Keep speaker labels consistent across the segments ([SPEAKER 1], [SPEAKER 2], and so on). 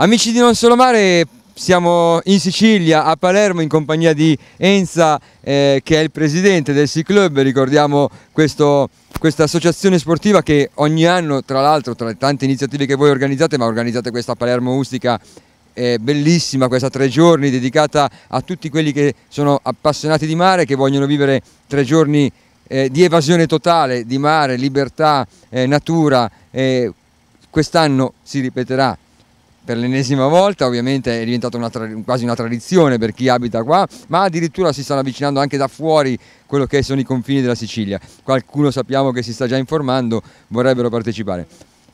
[SPEAKER 1] Amici di Non Solo Mare, siamo in Sicilia, a Palermo, in compagnia di Enza, eh, che è il presidente del Sea Club, ricordiamo questo, questa associazione sportiva che ogni anno, tra l'altro, tra le tante iniziative che voi organizzate, ma organizzate questa Palermo Ustica eh, bellissima questa tre giorni dedicata a tutti quelli che sono appassionati di mare, che vogliono vivere tre giorni eh, di evasione totale di mare, libertà, eh, natura. Quest'anno si ripeterà per l'ennesima volta, ovviamente è diventata una quasi una tradizione per chi abita qua, ma addirittura si stanno avvicinando anche da fuori quello che sono i confini della Sicilia. Qualcuno sappiamo che si sta già informando, vorrebbero partecipare.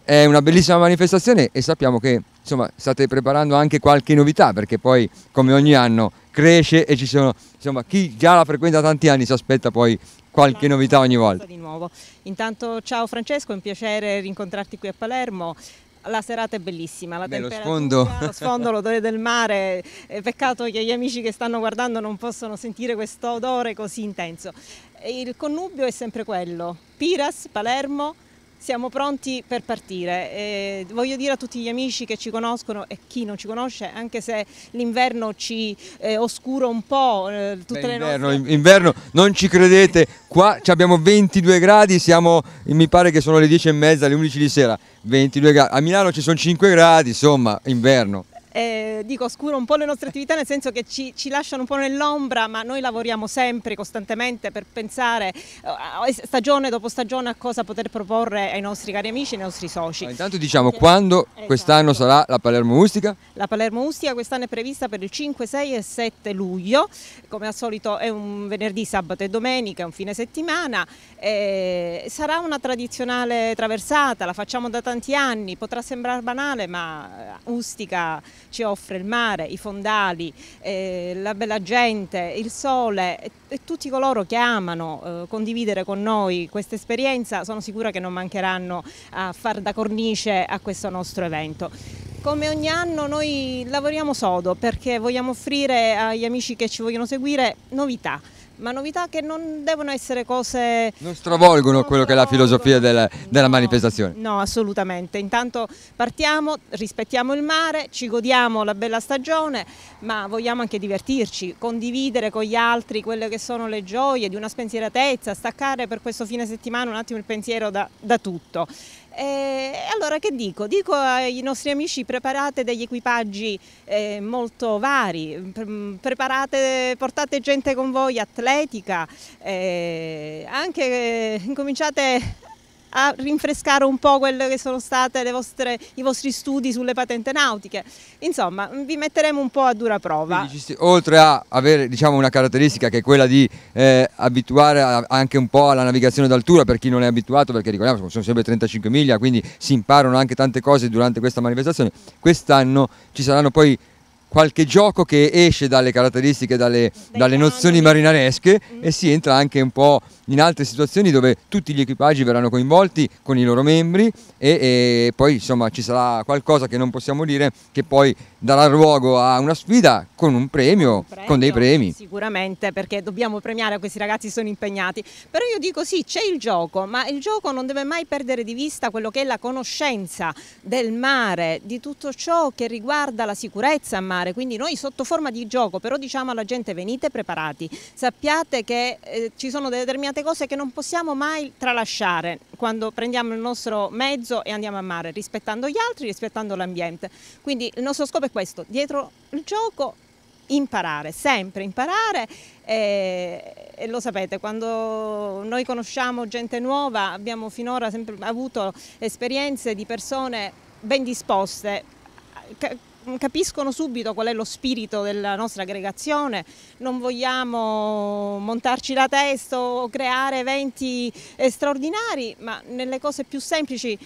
[SPEAKER 1] È una bellissima manifestazione e sappiamo che insomma, state preparando anche qualche novità perché poi come ogni anno cresce e ci sono, insomma, chi già la frequenta tanti anni si aspetta poi qualche novità ogni volta.
[SPEAKER 2] Intanto ciao Francesco, è un piacere rincontrarti qui a Palermo, la serata è bellissima, la Beh, temperatura, lo sfondo, lo sfondo l'odore del mare, peccato che gli amici che stanno guardando non possono sentire questo odore così intenso. Il connubio è sempre quello, Piras, Palermo, siamo pronti per partire. Eh, voglio dire a tutti gli amici che ci conoscono e chi non ci conosce, anche se l'inverno ci eh, oscura un po' eh, tutte Beh, le inverno,
[SPEAKER 1] nostre... Inverno, non ci credete, qua abbiamo 22 gradi, siamo, mi pare che sono le 10 e mezza, le 11 di sera, 22 gradi. A Milano ci sono 5 gradi, insomma, inverno
[SPEAKER 2] eh, dico, oscuro un po' le nostre attività nel senso che ci, ci lasciano un po' nell'ombra, ma noi lavoriamo sempre, costantemente per pensare eh, stagione dopo stagione a cosa poter proporre ai nostri cari amici, ai nostri soci. Allora, intanto diciamo, quando Esatto.
[SPEAKER 1] Quest'anno sarà la Palermo Ustica?
[SPEAKER 2] La Palermo Ustica quest'anno è prevista per il 5, 6 e 7 luglio, come al solito è un venerdì, sabato e domenica, è un fine settimana, eh, sarà una tradizionale traversata, la facciamo da tanti anni, potrà sembrare banale ma eh, Ustica ci offre il mare, i fondali, eh, la bella gente, il sole e, e tutti coloro che amano eh, condividere con noi questa esperienza sono sicura che non mancheranno a far da cornice a questo nostro evento evento. Come ogni anno noi lavoriamo sodo perché vogliamo offrire agli amici che ci vogliono seguire novità, ma novità che non devono essere cose...
[SPEAKER 1] Non stravolgono non quello stravolgono. che è la filosofia della, della no, manifestazione.
[SPEAKER 2] No, assolutamente. Intanto partiamo, rispettiamo il mare, ci godiamo la bella stagione, ma vogliamo anche divertirci, condividere con gli altri quelle che sono le gioie di una spensieratezza, staccare per questo fine settimana un attimo il pensiero da, da tutto. Eh, e allora che dico? Dico ai nostri amici preparate degli equipaggi eh, molto vari, preparate, portate gente con voi atletica, eh, anche eh, cominciate a rinfrescare un po' quelli che sono stati i vostri studi sulle patente nautiche. Insomma, mm, vi metteremo un po' a dura prova. Quindi,
[SPEAKER 1] oltre a avere diciamo, una caratteristica che è quella di eh, abituare a, anche un po' alla navigazione d'altura per chi non è abituato, perché ricordiamo che sono sempre 35 miglia, quindi si imparano anche tante cose durante questa manifestazione, quest'anno ci saranno poi qualche gioco che esce dalle caratteristiche, dalle, dalle nozioni marinaresche mm. e si entra anche un po' in altre situazioni dove tutti gli equipaggi verranno coinvolti con i loro membri e, e poi insomma ci sarà qualcosa che non possiamo dire che poi darà luogo a una sfida con un premio, un premio, con dei premi.
[SPEAKER 2] Sicuramente perché dobbiamo premiare questi ragazzi sono impegnati, però io dico sì c'è il gioco, ma il gioco non deve mai perdere di vista quello che è la conoscenza del mare, di tutto ciò che riguarda la sicurezza a mare, quindi noi sotto forma di gioco però diciamo alla gente venite preparati, sappiate che eh, ci sono determinate cose che non possiamo mai tralasciare quando prendiamo il nostro mezzo e andiamo a mare, rispettando gli altri, rispettando l'ambiente, quindi il nostro scopo è questo, dietro il gioco imparare, sempre imparare e, eh, e, lo sapete, quando noi conosciamo gente nuova abbiamo finora sempre avuto esperienze di persone ben disposte, capiscono subito qual è lo spirito della nostra aggregazione, non vogliamo montarci la testa o creare eventi eh, straordinari, ma nelle cose più semplici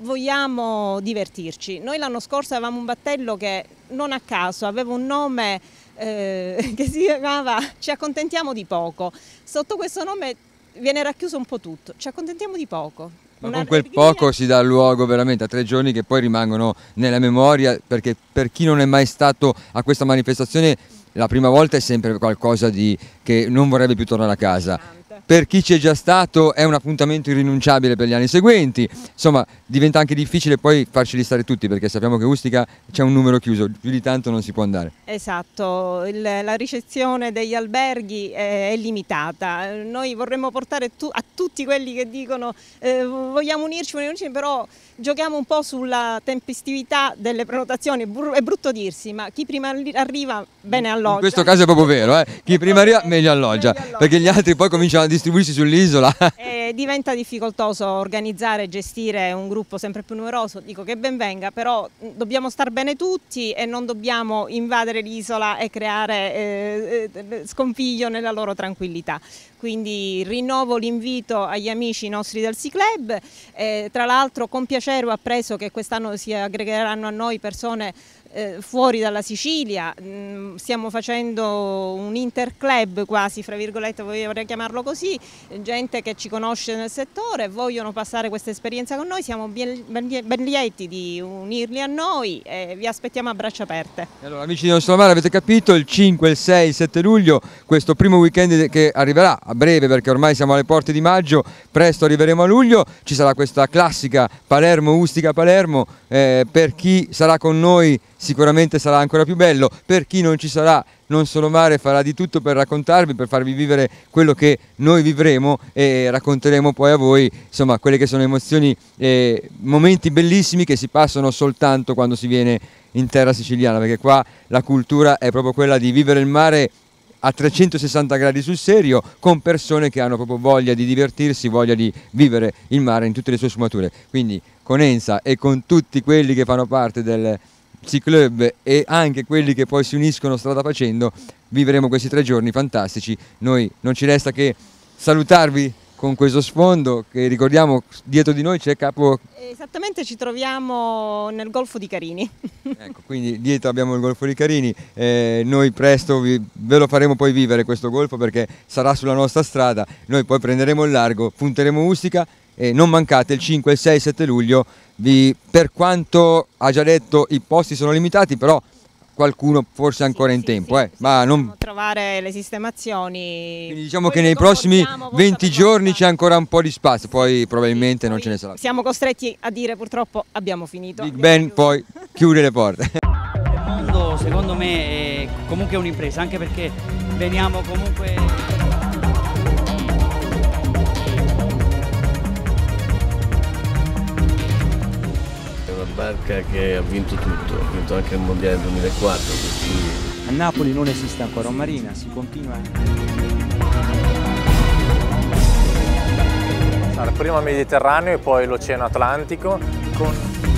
[SPEAKER 2] vogliamo divertirci. Noi l'anno scorso avevamo un battello che non a caso aveva un nome eh, che si chiamava Ci accontentiamo di poco. Sotto questo nome viene racchiuso un po' tutto, ci accontentiamo di poco. Ma con
[SPEAKER 1] quel poco si dà luogo veramente a tre giorni che poi rimangono nella memoria perché per chi non è mai stato a questa manifestazione la prima volta è sempre qualcosa di, che non vorrebbe più tornare a casa per chi c'è già stato è un appuntamento irrinunciabile per gli anni seguenti, insomma diventa anche difficile poi farci stare tutti perché sappiamo che Ustica c'è un numero chiuso, più di tanto non si può andare.
[SPEAKER 2] Esatto, Il, la ricezione degli alberghi è, eh, è limitata, noi vorremmo portare tu, a tutti quelli che dicono eh, vogliamo unirci, vogliamo unirci, però giochiamo un po' sulla tempestività delle prenotazioni, è brutto dirsi, ma chi prima arriva bene alloggia. In questo caso
[SPEAKER 1] è proprio vero, eh? chi prima arriva meglio alloggia, meglio alloggia. perché gli altri poi cominciano a distribuirsi sull'isola.
[SPEAKER 2] Eh, diventa difficoltoso organizzare e gestire un gruppo sempre più numeroso, dico che ben venga, però mm, dobbiamo star bene tutti e non dobbiamo invadere l'isola e creare eh, eh, eh scompiglio nella loro tranquillità. Quindi rinnovo l'invito agli amici nostri del Sea Club, eh, tra l'altro con piacere ho appreso che quest'anno si aggregheranno a noi persone eh, fuori dalla Sicilia, mm, stiamo facendo un interclub quasi, fra virgolette vorrei chiamarlo così, gente che ci conosce nel settore, vogliono passare questa esperienza con noi, siamo ben, ben lieti di unirli a noi e vi aspettiamo a braccia aperte. Allora,
[SPEAKER 1] amici di Nostro Mare avete capito, il 5, il 6, il 7 luglio, questo primo weekend che arriverà a breve perché ormai siamo alle porte di maggio, presto arriveremo a luglio, ci sarà questa classica Palermo-Ustica-Palermo, eh, per chi sarà con noi sicuramente sarà ancora più bello, per chi non ci sarà non solo mare farà di tutto per raccontarvi, per farvi vivere quello che noi vivremo e racconteremo poi a voi insomma quelle che sono emozioni e momenti bellissimi che si passano soltanto quando si viene in terra siciliana perché qua la cultura è proprio quella di vivere il mare a 360 gradi sul serio con persone che hanno proprio voglia di divertirsi, voglia di vivere il mare in tutte le sue sfumature. Quindi con Enza e con tutti quelli che fanno parte del, c e anche quelli che poi si uniscono strada facendo, vivremo questi tre giorni fantastici. Noi non ci resta che salutarvi con questo sfondo che ricordiamo dietro di noi c'è capo...
[SPEAKER 2] Esattamente ci troviamo nel Golfo di Carini.
[SPEAKER 1] ecco, quindi dietro abbiamo il Golfo di Carini, eh, noi presto vi, ve lo faremo poi vivere questo golfo perché sarà sulla nostra strada, noi poi prenderemo il largo, punteremo Ustica eh, non mancate il 5, il 6, il 7 luglio, vi, per quanto ha già detto i posti sono limitati, però qualcuno forse ancora sì, in sì, tempo. Sì, eh. Ma non...
[SPEAKER 2] trovare le sistemazioni. Quindi diciamo poi che nei prossimi
[SPEAKER 1] 20 giorni c'è ancora un po' di spazio, poi probabilmente non ce ne sarà.
[SPEAKER 2] Siamo costretti a dire purtroppo abbiamo finito. Big
[SPEAKER 1] Ben poi chiude le porte. Il
[SPEAKER 2] mondo secondo me è comunque un'impresa, anche perché veniamo comunque... barca che ha vinto tutto, ha vinto anche il Mondiale 2004. Quindi... A Napoli non esiste ancora un marina,
[SPEAKER 1] si continua. Allora, prima il Mediterraneo e poi l'Oceano Atlantico
[SPEAKER 2] con